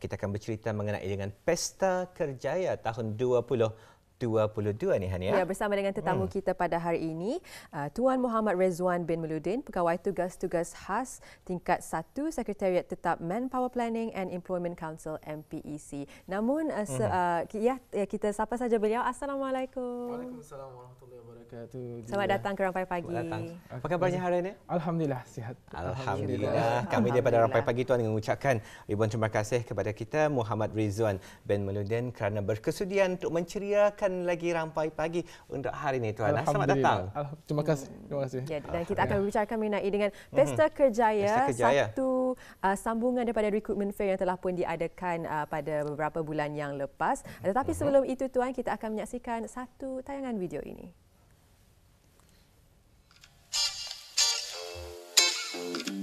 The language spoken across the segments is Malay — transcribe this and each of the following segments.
Kita akan bercerita mengenai dengan Pesta Kerjaya tahun 2022 ni Hania. Ya, bersama dengan tetamu hmm. kita pada hari ini, uh, Tuan Muhammad Rezwan bin Meludin, Pegawai Tugas-Tugas Khas Tingkat 1 Sekretariat Tetap Manpower Planning and Employment Council MPEC. Namun, uh, hmm. uh, ya, ya, kita sapa saja beliau. Assalamualaikum. Waalaikumsalam warahmatullahi wabarakatuh. Selamat datang ke Rampai Pagi. Apa khabarnya hari ini? Alhamdulillah, sihat. Alhamdulillah. Kami daripada Rampai Pagi Tuan mengucapkan ribuan terima kasih kepada kita, Muhammad Rezwan bin Meludin kerana berkesudian untuk menceriakan dan lagi rampai pagi untuk hari ini tuan. Selamat datang. Terima kasih. Terima kasih. Ya, dan kita akan membicarakan mengenai dengan mhm. Pesta Kerjaya, Pesta Kerjaya. satu uh, sambungan daripada recruitment fair yang telah pun diadakan uh, pada beberapa bulan yang lepas. Tetapi mhm. sebelum itu tuan, kita akan menyaksikan satu tayangan video ini. Thank you.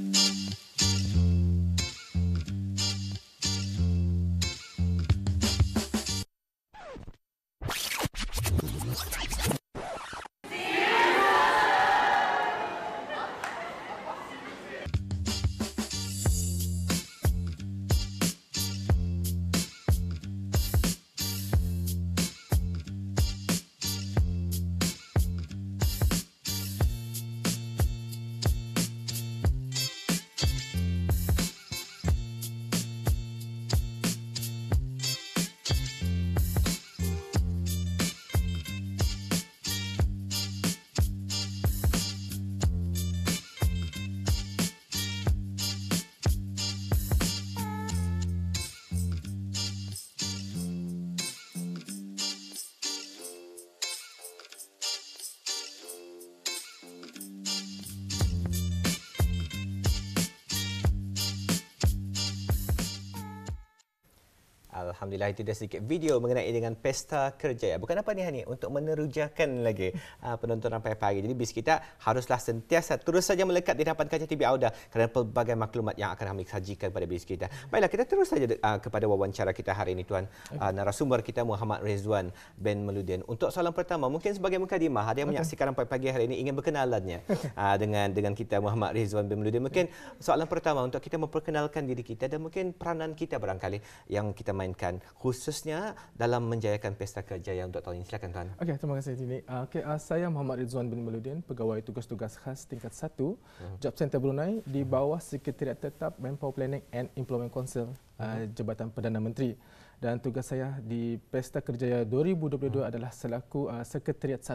Alhamdulillah itu dah sedikit video mengenai dengan pesta kerjaya. Bukan apa ni Hani untuk menerujakan lagi uh, penonton sampai pagi. Jadi bis kita haruslah sentiasa terus saja melekat di hadapan kaca TV Auda kerana pelbagai maklumat yang akan kami sajikan kepada bis kita. Baiklah kita terus saja uh, kepada wawancara kita hari ini tuan uh, narasumber kita Muhammad Rezwan bin Meludin. Untuk soalan pertama mungkin sebagai mukadimah hari yang menyaksikan sampai pagi hari ini ingin berkenalannya uh, dengan dengan kita Muhammad Rezwan bin Meludin. Mungkin soalan pertama untuk kita memperkenalkan diri kita dan mungkin peranan kita barangkali yang kita main dijalankan khususnya dalam menjayakan Pesta Kejayaan untuk tahun ini? Silakan Tuan. Okey, terima kasih Tini. Uh, ah, okay, uh, ah, saya Muhammad Rizwan bin Maludin, pegawai tugas-tugas khas tingkat 1, hmm. Job Center Brunei di hmm. bawah Sekretariat Tetap Manpower Planning and Employment Council, uh, Jabatan Perdana Menteri. Dan tugas saya di Pesta Kerjaya 2022 hmm. adalah selaku uh, Sekretariat 1.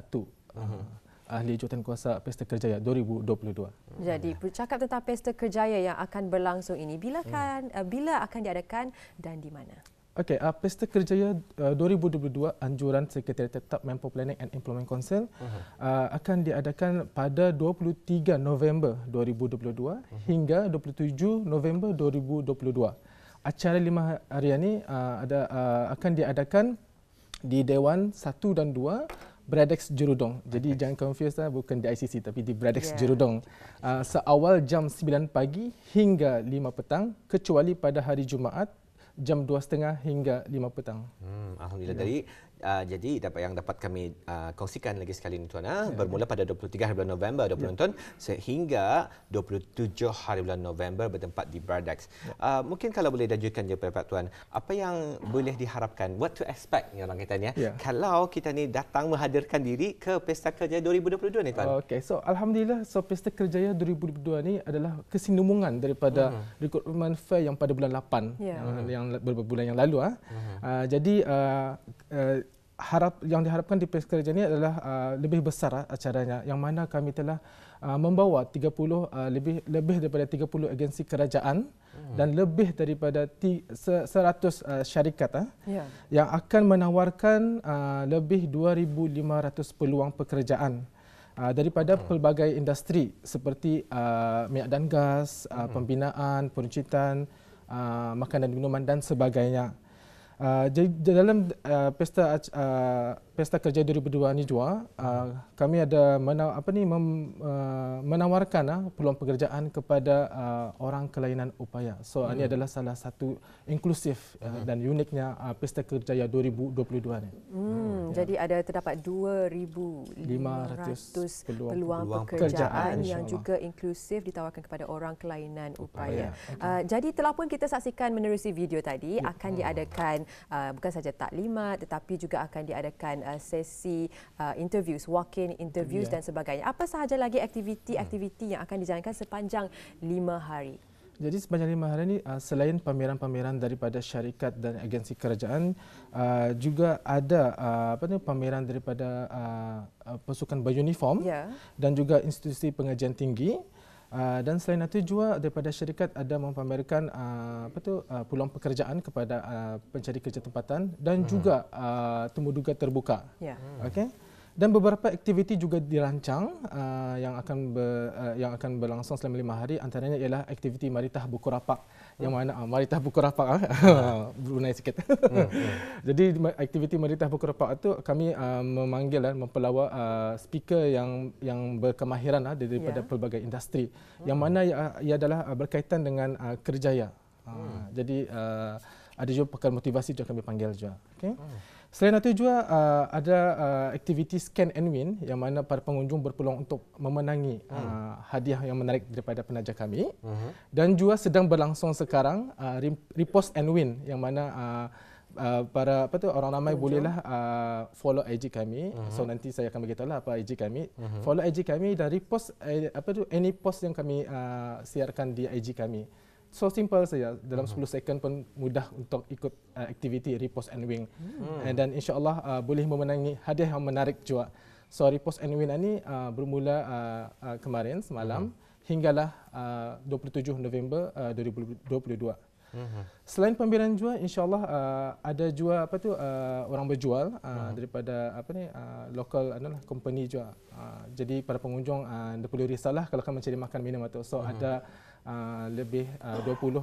Hmm. Ahli Jawatan Kuasa Pesta Kerjaya 2022. Jadi, bercakap tentang Pesta Kerjaya yang akan berlangsung ini, bila, kan, hmm. bila akan diadakan dan di mana? Okey, uh, Pesta Kerjaya uh, 2022 Anjuran Sekretari Tetap Manpower Planning and Employment Council uh-huh. uh, akan diadakan pada 23 November 2022 uh-huh. Mhm. hingga 27 November 2022. Acara lima hari ini uh, ada uh, akan diadakan di Dewan 1 dan 2 Bradex Jerudong. Jadi okay. jangan confuse lah, bukan di ICC tapi di Bradex yeah. Jerudong. Uh, seawal jam 9 pagi hingga 5 petang kecuali pada hari Jumaat jam 2.30 hingga 5 petang. Hmm, Alhamdulillah. Ya. Dari Ah, jadi dapat yang dapat kami uh, kongsikan lagi sekali ini tuan ah. ya, ya, bermula pada 23 hari bulan November ya. tuan sehingga 27 hari bulan November bertempat di Bardex. Ya. Uh, mungkin kalau boleh dajukan je kepada tuan apa yang boleh diharapkan what to expect ni orang kita ni eh? ya. kalau kita ni datang menghadirkan diri ke Pesta Kerja 2022 ni tuan. Okey so alhamdulillah so Pesta Kerja 2022 ni adalah kesinambungan daripada hmm. recruitment fair yang pada bulan 8 ya. Eh, yang, yang beberapa bulan yang lalu ah. Hmm. Uh, jadi uh, uh, harap yang diharapkan di pesta kerajaan ini adalah uh, lebih besar uh, acaranya yang mana kami telah uh, membawa 30 uh, lebih lebih daripada 30 agensi kerajaan hmm. dan lebih daripada 100 uh, syarikat uh, yeah. yang akan menawarkan uh, lebih 2500 peluang pekerjaan uh, daripada hmm. pelbagai industri seperti uh, minyak dan gas, uh, hmm. pembinaan, peruncitan, uh, makanan dan minuman dan sebagainya. Uh, jadi dalam uh, pesta uh, pesta kerja 2022 ni juga uh, kami ada menaw- apa ni mem- uh, menawarkan uh, peluang pekerjaan kepada uh, orang kelainan upaya. So hmm. ini adalah salah satu inklusif uh, hmm. dan uniknya uh, pesta kerja 2022 ni. Hmm. hmm yeah. Jadi ada terdapat 2500 peluang, peluang pekerjaan, pekerjaan yang juga inklusif ditawarkan kepada orang kelainan upaya. upaya. Okay. Uh, jadi telah pun kita saksikan menerusi video tadi ya. akan diadakan uh, bukan saja taklimat tetapi juga akan diadakan uh, sesi uh, interviews, walk-in interviews yeah. dan sebagainya. Apa sahaja lagi aktiviti-aktiviti ya. yang akan dijalankan sepanjang lima hari? Jadi sepanjang lima hari ini, uh, selain pameran-pameran daripada syarikat dan agensi kerajaan, uh, juga ada uh, apa ni, pameran daripada uh, uh pasukan beruniform yeah. dan juga institusi pengajian tinggi. Ah, dan selain itu juga daripada syarikat ada mempamerkan uh, ah, apa tu uh, peluang pekerjaan kepada uh, pencari kerja tempatan dan hmm. juga uh, temu terbuka. Yeah. Hmm. Okey. Dan beberapa aktiviti juga dirancang uh, yang akan ber, uh, yang akan berlangsung selama lima hari antaranya ialah aktiviti Maritah Buku Rapak yang mana uh, maritah buku rapak ah, ah. Brunei sikit. hmm, hmm. Jadi aktiviti maritah buku rapak tu kami uh, memanggil dan uh, eh, mempelawa uh, speaker yang yang berkemahiran uh, daripada yeah. pelbagai industri. Hmm. Yang mana ia, ia adalah uh, berkaitan dengan uh, kerjaya. Uh, hmm. jadi uh, ada juga pakar motivasi juga kami panggil juga. Okay. Hmm. Selain itu juga uh, ada uh, aktiviti scan and win yang mana para pengunjung berpeluang untuk memenangi uh, hmm. hadiah yang menarik daripada penaja kami uh-huh. dan juga sedang berlangsung sekarang repost and win yang mana para apa tu orang ramai Pengunjung. bolehlah follow IG kami uh-huh. so nanti saya akan beritahu lah apa IG kami uh-huh. follow IG kami dan repost eh, apa tu any post yang kami uh, siarkan di IG kami so simple saja dalam mhm. uh-huh. 10 second pun mudah untuk ikut uh, aktiviti repost and win hmm. and insyaallah uh, boleh memenangi hadiah yang menarik juga so repost and win ini uh, bermula uh, uh, kemarin semalam uh-huh. hinggalah uh, 27 November uh, 2022 uh-huh. Selain pembiayaan jual, insyaAllah uh, ada jual apa tu uh, orang berjual uh, uh-huh. daripada apa ni uh, local adalah uh, company jual. Uh, jadi para pengunjung anda uh, perlu risalah kalau akan mencari makan minum atau so uh-huh. Hmm. ada uh, lebih uh, 20 uh,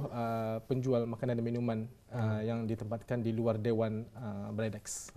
penjual makanan dan minuman uh, uh-huh. yang ditempatkan di luar Dewan uh, Bredex.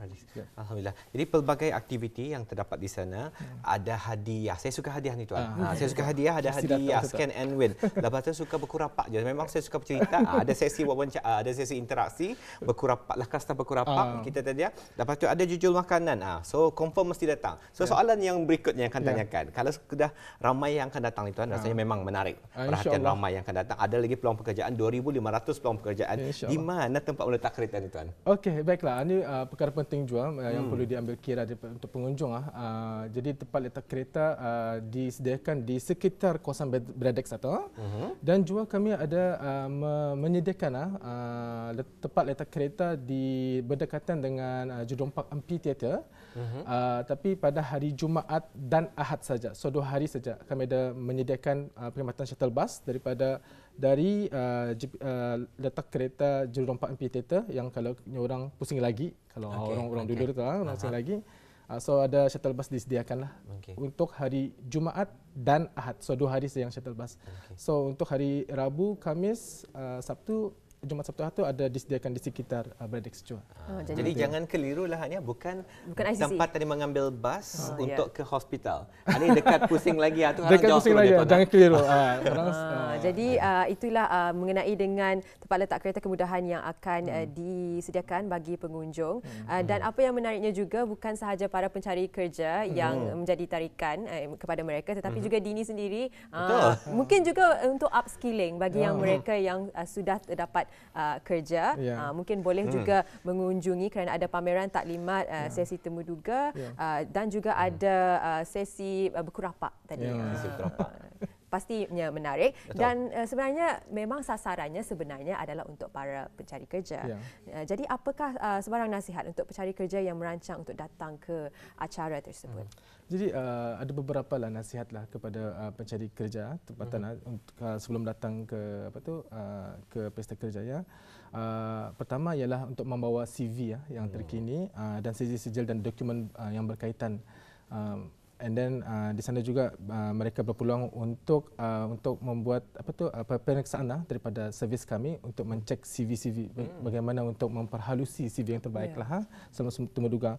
Alhamdulillah. Jadi pelbagai aktiviti yang terdapat di sana uh-huh. ada hadiah. Saya suka hadiah ni tuan. Uh-huh. uh saya suka hadiah, ada Just hadiah, scan and win. Lepas tu suka berkurapak je. Memang saya suka bercerita. Ah, ada sesi wawancara uh, ada sesi interaksi berkurapaklah kasta berkurapak uh. kita tadi ya. Lepas tu ada jujur makanan ah. Uh. So confirm mesti datang. So yeah. soalan yang berikutnya yang akan yeah. tanyakan. Kalau sudah ramai yang akan datang itu uh. Ah. rasanya memang menarik. Uh, Perhatian Allah. ramai yang akan datang. Ada lagi peluang pekerjaan 2500 peluang pekerjaan. Yeah, di mana tempat meletak kereta ni tuan? Okey, baiklah. Ini uh, perkara penting jual uh, hmm. yang perlu diambil kira di, untuk pengunjung ah. Uh, jadi tempat letak kereta uh, disediakan di sekitar kawasan Bredex atau uh-huh. Mhm. dan juga kami ada uh, menyediakan uh, uh, tempat letak kereta di berdekatan dengan uh, Jodong Park Amphitheater. Uh-huh. Uh, tapi pada hari Jumaat dan Ahad saja. So dua hari saja kami ada menyediakan uh, perkhidmatan shuttle bus daripada dari uh, uh, letak kereta Jodong Park Amphitheater yang kalau orang pusing lagi kalau okay. orang-orang okay. duduk tu ah, orang uh-huh. pusing lagi. Uh, so ada shuttle bus disediakanlah okay. untuk hari Jumaat dan Ahad. So dua hari saja shuttle bus. Okay. So untuk hari Rabu, Kamis, uh, Sabtu Jumaat Sabtu Ahad tu ada disediakan di sekitar uh, Bredek Sejua. Ah. Oh, jadi, jadi jangan keliru lah hanya bukan, bukan tempat tadi mengambil bas oh, untuk yeah. ke hospital. Ini dekat pusing lagi ya. Ah, Tuh, dekat pusing lagi, jangan keliru. uh, uh, jadi uh, itulah uh, mengenai dengan tempat letak kereta kemudahan yang akan uh, disediakan bagi pengunjung. Uh, dan hmm. apa yang menariknya juga bukan sahaja para pencari kerja yang menjadi tarikan uh, kepada mereka tetapi juga Dini sendiri. Uh, Mungkin juga untuk upskilling bagi yang mereka yang uh, sudah terdapat uh, kerja yeah. uh, mungkin boleh hmm. juga mengunjungi kerana ada pameran taklimat uh, yeah. sesi temu duga yeah. uh, dan juga hmm. ada uh, sesi uh, berkurapak tadi yeah. uh, pastinya menarik Betul. dan uh, sebenarnya memang sasarannya sebenarnya adalah untuk para pencari kerja. Ya. Uh, jadi apakah uh, sebarang nasihat untuk pencari kerja yang merancang untuk datang ke acara tersebut? Hmm. Jadi uh, ada beberapa lah nasihat lah kepada uh, pencari kerja tempatan hmm. Lah untuk uh, sebelum datang ke apa tu uh, ke pesta kerja ya. Uh, pertama ialah untuk membawa CV ya yang hmm. terkini uh, dan sejil-sejil dan dokumen uh, yang berkaitan uh, and then uh, di sana juga uh, mereka berpeluang untuk uh, untuk membuat apa tu apa uh, periksaan lah daripada servis kami untuk mencek CV CV hmm. bagaimana untuk memperhalusi CV yang terbaiklah yeah. lah ha, selama semua duga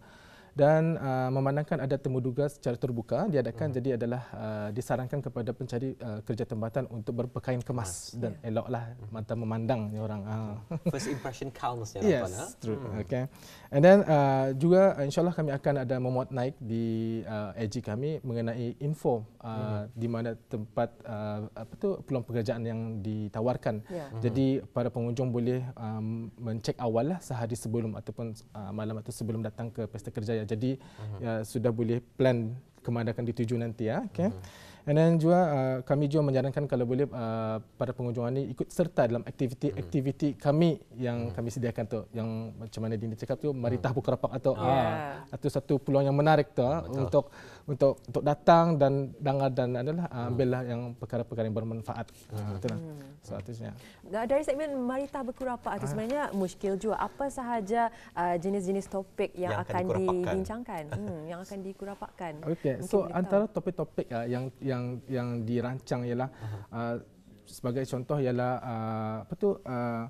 dan uh, memandangkan ada temuduga secara terbuka diadakan hmm. jadi adalah uh, disarankan kepada pencari uh, kerja tempatan untuk berpakaian kemas Mas, dan yeah. eloklah hmm. mata memandang orang uh. first impression counts ya yes, lah. true hmm. okay and then uh, juga uh, insyaallah kami akan ada memuat naik di uh, AG kami mengenai info uh, hmm. di mana tempat uh, apa tu peluang pekerjaan yang ditawarkan yeah. hmm. jadi para pengunjung boleh um, mencek awal lah sehari sebelum ataupun uh, malam atau sebelum datang ke pesta kerja Ya. jadi uh-huh. ya, sudah boleh plan kemana akan dituju nanti ya okey uh-huh. Mhm. And then juga uh, kami juga menyarankan kalau boleh uh, para pengunjung ini ikut serta dalam aktiviti-aktiviti mm. kami yang mm. kami sediakan tu yang macam mana Dini cakap tu mhm. mari tahu kerapak atau yeah. uh, atau satu peluang yang menarik tu uh, untuk untuk untuk datang dan dengar dan adalah uh, ambillah yang perkara-perkara yang bermanfaat. Betullah. Hmm. Seharusnya. Hmm. So, dari segmen Marita Berkurapak itu ah. sebenarnya ah. muskil juga apa sahaja uh, jenis-jenis topik yang, yang akan dibincangkan, hmm, yang akan dikurapakkan. Okey. So antara topik-topik uh, yang yang yang dirancang ialah uh, sebagai contoh ialah uh, apa tu uh,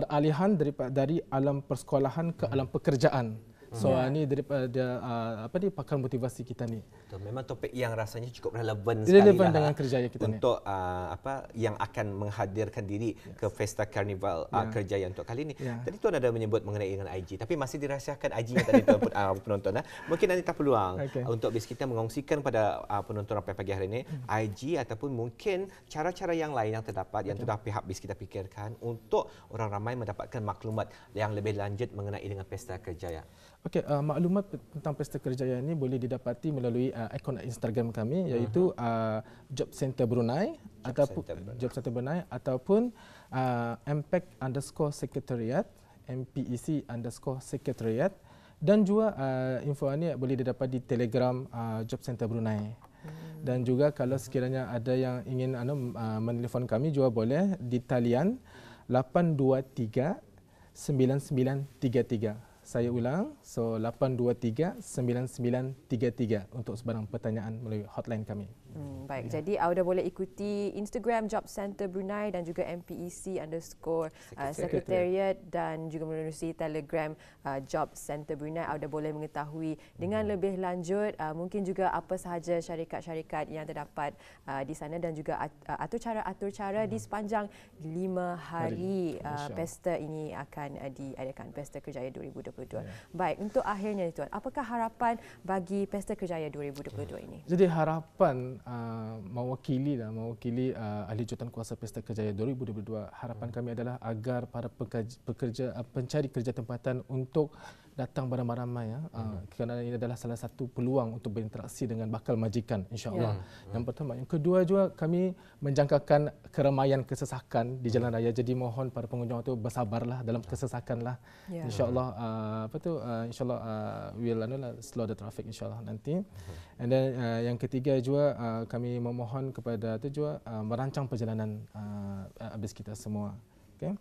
peralihan dari dari alam persekolahan ke hmm. alam pekerjaan. So yeah. uh, ni daripada ah, uh, ah, apa ni pakar motivasi kita ni. Betul. Memang topik yang rasanya cukup relevan sekali relevan dengan ah, kerja kita untuk, ni. Untuk uh, apa yang akan menghadirkan diri yes. ke Festa karnival yeah. uh, ya. kerjaya untuk kali ni. Yeah. Tadi tuan ada menyebut mengenai dengan IG tapi masih dirahsiakan IG-nya tadi tuan pun, uh, penonton lah. Mungkin nanti tak peluang okay. untuk bis kita mengongsikan pada uh, penonton apa pagi hari ini hmm. IG ataupun mungkin cara-cara yang lain yang terdapat okay. yang sudah pihak bis kita fikirkan untuk orang ramai mendapatkan maklumat yang lebih lanjut mengenai dengan Festa Kerjaya. Okey, uh, maklumat tentang pesta kerjaya ini boleh didapati melalui uh, ikon Instagram kami hmm. iaitu uh, Job Centre Brunei Job ataupun Center Brunei. Job Centre Brunei ataupun uh, MPEC underscore Secretariat, MPEC underscore Secretariat dan juga uh, info ini boleh didapati di Telegram uh, Job Centre Brunei. Hmm. Dan juga kalau sekiranya ada yang ingin anda uh, menelpon kami juga boleh di talian 823 9933 saya ulang so 8239933 untuk sebarang pertanyaan melalui hotline kami. Hmm, ya. baik, yeah. jadi anda boleh ikuti Instagram Job Center Brunei dan juga MPEC underscore uh, Secretariat dan juga melalui Telegram uh, Job Center Brunei. Anda boleh mengetahui dengan hmm. lebih lanjut uh, mungkin juga apa sahaja syarikat-syarikat yang terdapat uh, di sana dan juga uh, atur cara-atur cara hmm. di sepanjang lima hari uh, pesta ini akan uh, diadakan, Pesta Kerjaya 2022. Yeah. Baik, untuk akhirnya, Tuan, apakah harapan bagi Pesta Kerjaya 2022 yeah. ini? Jadi harapan uh, mewakili dan lah, mewakili uh, ahli jawatan kuasa Pesta Kerjaya 2022 harapan hmm. kami adalah agar para pekerja, pekerja uh, pencari kerja tempatan untuk datang beramai-ramai ya. Ah, hmm. Uh, kerana ini adalah salah satu peluang untuk berinteraksi dengan bakal majikan insya-Allah. Ya. Yang hmm. pertama, yang kedua juga kami menjangkakan keramaian kesesakan di jalan hmm. raya. Jadi mohon para pengunjung itu bersabarlah dalam ya. kesesakanlah. Ya. Insya-Allah uh, apa tu uh, insya-Allah uh, we'll anulah slow the traffic insya-Allah nanti. Hmm. And then uh, yang ketiga juga uh, kami memohon kepada tu juga uh, merancang perjalanan uh, habis kita semua. Okay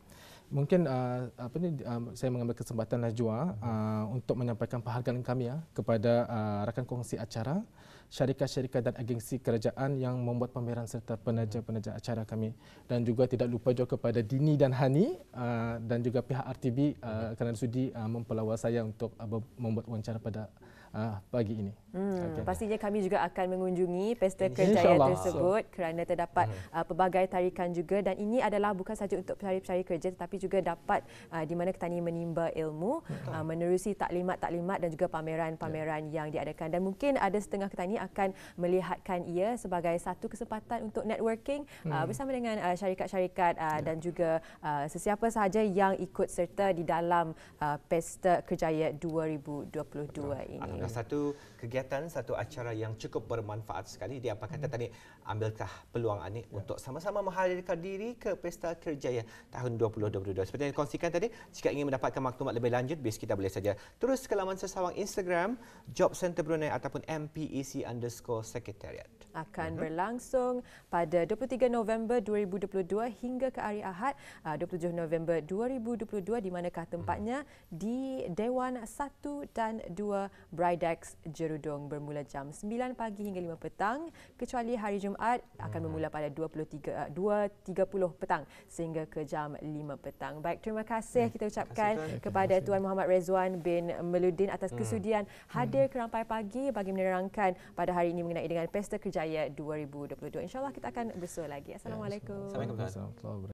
mungkin uh, apa ni uh, saya mengambil kesempatan Najwa lah, uh, untuk menyampaikan penghargaan kami ya uh, kepada uh, rakan kongsi acara syarikat-syarikat dan agensi kerajaan yang membuat pameran serta penaja-penaja acara kami dan juga tidak lupa juga kepada Dini dan Hani uh, dan juga pihak RTB uh, kerana sudi uh, mempelawa saya untuk uh, membuat wawancara pada uh, pagi ini. Hmm, okay. Pastinya kami juga akan mengunjungi pesta kerjaya tersebut so. kerana terdapat uh, pelbagai tarikan juga dan ini adalah bukan sahaja untuk pencari-pencari kerja tetapi juga dapat uh, di mana ketani menimba ilmu uh, menerusi taklimat-taklimat dan juga pameran-pameran yeah. yang diadakan dan mungkin ada setengah ketani akan melihatkan ia sebagai satu kesempatan untuk networking hmm. uh, bersama dengan syarikat-syarikat uh, yeah. dan juga uh, sesiapa sahaja yang ikut serta di dalam uh, pesta kerjaya 2022 Betul. ini adalah hmm. satu kegiatan, satu acara yang cukup bermanfaat sekali. Dia apa kata hmm. tadi, ambilkah peluang ini ya. untuk sama-sama menghadirkan diri ke Pesta Kerjaya tahun 2022. Seperti yang dikongsikan tadi, jika ingin mendapatkan maklumat lebih lanjut, bis kita boleh saja terus ke laman sesawang Instagram, Job Centre Brunei ataupun MPEC underscore Secretariat akan uh-huh. berlangsung pada 23 November 2022 hingga ke hari Ahad 27 ah, November 2022 di manakah tempatnya mhm. di Dewan 1 dan 2 Brian IDEX Jerudong bermula jam 9 pagi hingga 5 petang kecuali hari Jumaat akan hmm. bermula pada 23 2.30 eh, petang sehingga ke jam 5 petang. Baik terima kasih hmm. kita ucapkan kasih, kepada Tuan Muhammad Rezwan bin Meludin atas hmm. kesudian hadir ke Rampai Pagi bagi menerangkan pada hari ini mengenai dengan Pesta Kerjaya 2022. InsyaAllah kita akan bersua lagi. Ya, Assalamualaikum. Assalamualaikum.